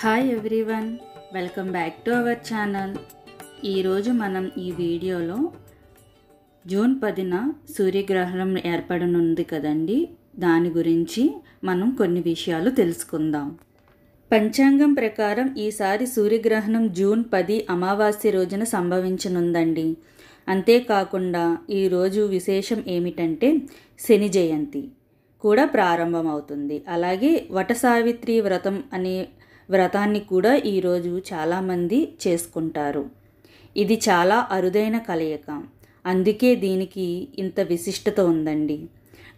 hi everyone welcome back to our channel ఈరోజు మనం ఈ వీడియోలో జూన్ పదిన సూర్యగ్రహణం ఏర్పడనుంది కదండి దాని గురించి మనం కొన్ని విషయాలు తెలుసుకుందాం పంచాంగం ప్రకారం ఈసారి సూర్యగ్రహణం జూన్ పది అమావాస్య రోజున సంభవించనుందండి అంతేకాకుండా ఈరోజు విశేషం ఏమిటంటే శని జయంతి కూడా ప్రారంభమవుతుంది అలాగే వట సావిత్రి వ్రతం అనే వ్రతాన్ని కూడా ఈరోజు చాలామంది చేసుకుంటారు ఇది చాలా అరుదైన కలయిక అందుకే దీనికి ఇంత విశిష్టత ఉందండి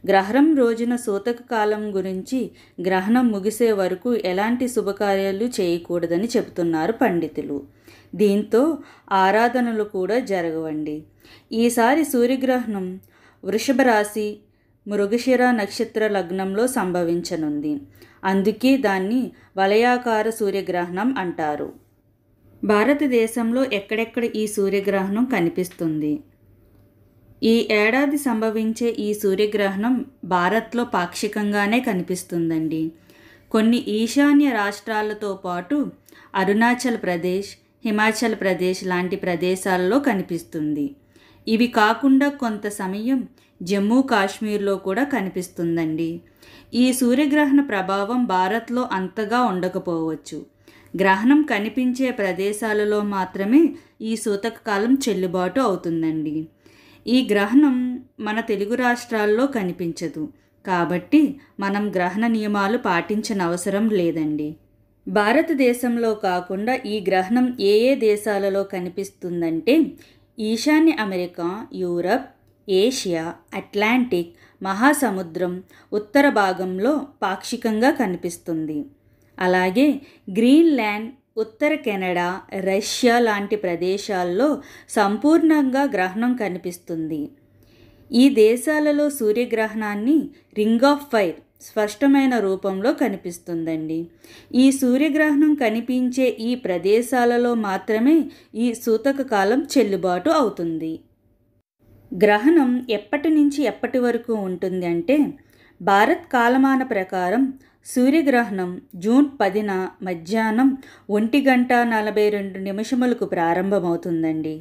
గ్రహణం రోజున సూతక కాలం గురించి గ్రహణం ముగిసే వరకు ఎలాంటి శుభకార్యాలు చేయకూడదని చెబుతున్నారు పండితులు దీంతో ఆరాధనలు కూడా జరగవండి ఈసారి సూర్యగ్రహణం వృషభ రాశి మృగశిర నక్షత్ర లగ్నంలో సంభవించనుంది అందుకే దాన్ని వలయాకార సూర్యగ్రహణం అంటారు భారతదేశంలో ఎక్కడెక్కడ ఈ సూర్యగ్రహణం కనిపిస్తుంది ఈ ఏడాది సంభవించే ఈ సూర్యగ్రహణం భారత్లో పాక్షికంగానే కనిపిస్తుందండి కొన్ని ఈశాన్య రాష్ట్రాలతో పాటు అరుణాచల్ ప్రదేశ్ హిమాచల్ ప్రదేశ్ లాంటి ప్రదేశాల్లో కనిపిస్తుంది ఇవి కాకుండా కొంత సమయం జమ్మూ కాశ్మీర్లో కూడా కనిపిస్తుందండి ఈ సూర్యగ్రహణ ప్రభావం భారత్లో అంతగా ఉండకపోవచ్చు గ్రహణం కనిపించే ప్రదేశాలలో మాత్రమే ఈ సూతకకాలం చెల్లుబాటు అవుతుందండి ఈ గ్రహణం మన తెలుగు రాష్ట్రాల్లో కనిపించదు కాబట్టి మనం గ్రహణ నియమాలు పాటించనవసరం లేదండి భారతదేశంలో కాకుండా ఈ గ్రహణం ఏ ఏ దేశాలలో కనిపిస్తుందంటే ఈశాన్య అమెరికా యూరప్ ఏషియా అట్లాంటిక్ మహాసముద్రం ఉత్తర భాగంలో పాక్షికంగా కనిపిస్తుంది అలాగే గ్రీన్లాండ్ ఉత్తర కెనడా రష్యా లాంటి ప్రదేశాల్లో సంపూర్ణంగా గ్రహణం కనిపిస్తుంది ఈ దేశాలలో సూర్యగ్రహణాన్ని రింగ్ ఆఫ్ ఫైర్ స్పష్టమైన రూపంలో కనిపిస్తుందండి ఈ సూర్యగ్రహణం కనిపించే ఈ ప్రదేశాలలో మాత్రమే ఈ సూతక కాలం చెల్లుబాటు అవుతుంది గ్రహణం ఎప్పటి నుంచి ఎప్పటి వరకు ఉంటుంది అంటే భారత్ కాలమాన ప్రకారం సూర్యగ్రహణం జూన్ పదిన మధ్యాహ్నం ఒంటి గంట నలభై రెండు నిమిషములకు ప్రారంభమవుతుందండి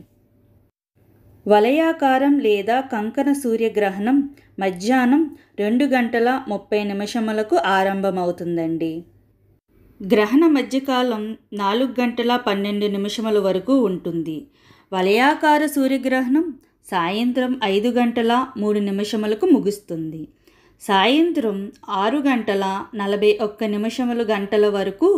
వలయాకారం లేదా కంకణ సూర్యగ్రహణం మధ్యాహ్నం రెండు గంటల ముప్పై నిమిషములకు ఆరంభమవుతుందండి గ్రహణ మధ్యకాలం నాలుగు గంటల పన్నెండు నిమిషముల వరకు ఉంటుంది వలయాకార సూర్యగ్రహణం సాయంత్రం ఐదు గంటల మూడు నిమిషములకు ముగుస్తుంది సాయంత్రం ఆరు గంటల నలభై ఒక్క నిమిషములు గంటల వరకు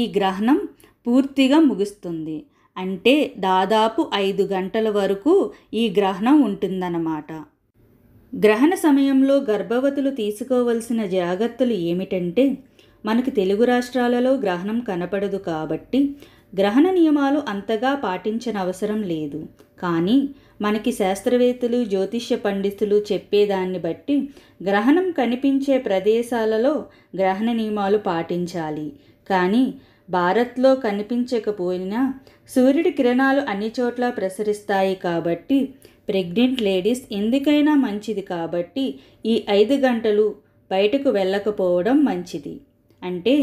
ఈ గ్రహణం పూర్తిగా ముగుస్తుంది అంటే దాదాపు ఐదు గంటల వరకు ఈ గ్రహణం ఉంటుందన్నమాట గ్రహణ సమయంలో గర్భవతులు తీసుకోవలసిన జాగ్రత్తలు ఏమిటంటే మనకు తెలుగు రాష్ట్రాలలో గ్రహణం కనపడదు కాబట్టి గ్రహణ నియమాలు అంతగా పాటించనవసరం లేదు కానీ మనకి శాస్త్రవేత్తలు జ్యోతిష్య పండితులు చెప్పేదాన్ని బట్టి గ్రహణం కనిపించే ప్రదేశాలలో గ్రహణ నియమాలు పాటించాలి కానీ భారత్లో కనిపించకపోయినా సూర్యుడి కిరణాలు అన్ని చోట్ల ప్రసరిస్తాయి కాబట్టి ప్రెగ్నెంట్ లేడీస్ ఎందుకైనా మంచిది కాబట్టి ఈ ఐదు గంటలు బయటకు వెళ్ళకపోవడం మంచిది అంటే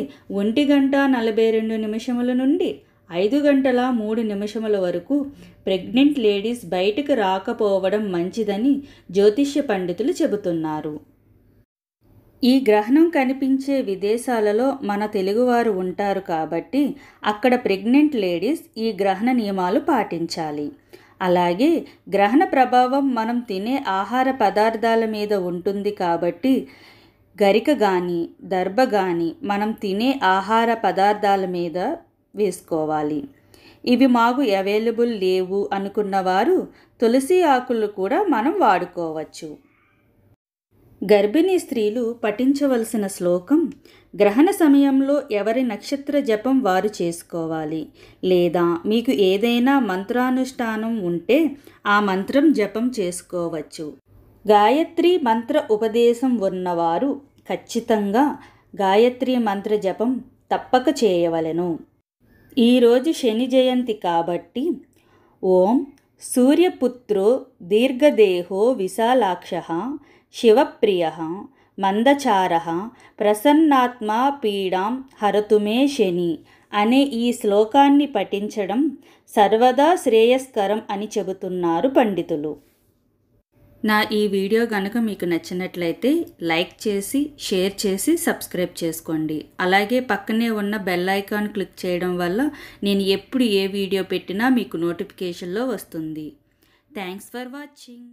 ఒంటి గంట నలభై రెండు నిమిషముల నుండి ఐదు గంటల మూడు నిమిషముల వరకు ప్రెగ్నెంట్ లేడీస్ బయటకు రాకపోవడం మంచిదని జ్యోతిష్య పండితులు చెబుతున్నారు ఈ గ్రహణం కనిపించే విదేశాలలో మన తెలుగువారు ఉంటారు కాబట్టి అక్కడ ప్రెగ్నెంట్ లేడీస్ ఈ గ్రహణ నియమాలు పాటించాలి అలాగే గ్రహణ ప్రభావం మనం తినే ఆహార పదార్థాల మీద ఉంటుంది కాబట్టి గరిక కానీ దర్భ కానీ మనం తినే ఆహార పదార్థాల మీద వేసుకోవాలి ఇవి మాకు అవైలబుల్ లేవు అనుకున్నవారు తులసి ఆకులు కూడా మనం వాడుకోవచ్చు గర్భిణీ స్త్రీలు పఠించవలసిన శ్లోకం గ్రహణ సమయంలో ఎవరి నక్షత్ర జపం వారు చేసుకోవాలి లేదా మీకు ఏదైనా మంత్రానుష్ఠానం ఉంటే ఆ మంత్రం జపం చేసుకోవచ్చు గాయత్రి మంత్ర ఉపదేశం ఉన్నవారు ఖచ్చితంగా గాయత్రి మంత్ర జపం తప్పక చేయవలెను ఈరోజు శని జయంతి కాబట్టి ఓం సూర్యపుత్రో దీర్ఘదేహో విశాలాక్ష శివప్రియ మందచార ప్రసన్నాత్మ పీడాం హరతుమే శని అనే ఈ శ్లోకాన్ని పఠించడం సర్వదా శ్రేయస్కరం అని చెబుతున్నారు పండితులు నా ఈ వీడియో కనుక మీకు నచ్చినట్లయితే లైక్ చేసి షేర్ చేసి సబ్స్క్రైబ్ చేసుకోండి అలాగే పక్కనే ఉన్న బెల్ ఐకాన్ క్లిక్ చేయడం వల్ల నేను ఎప్పుడు ఏ వీడియో పెట్టినా మీకు నోటిఫికేషన్లో వస్తుంది థ్యాంక్స్ ఫర్ వాచింగ్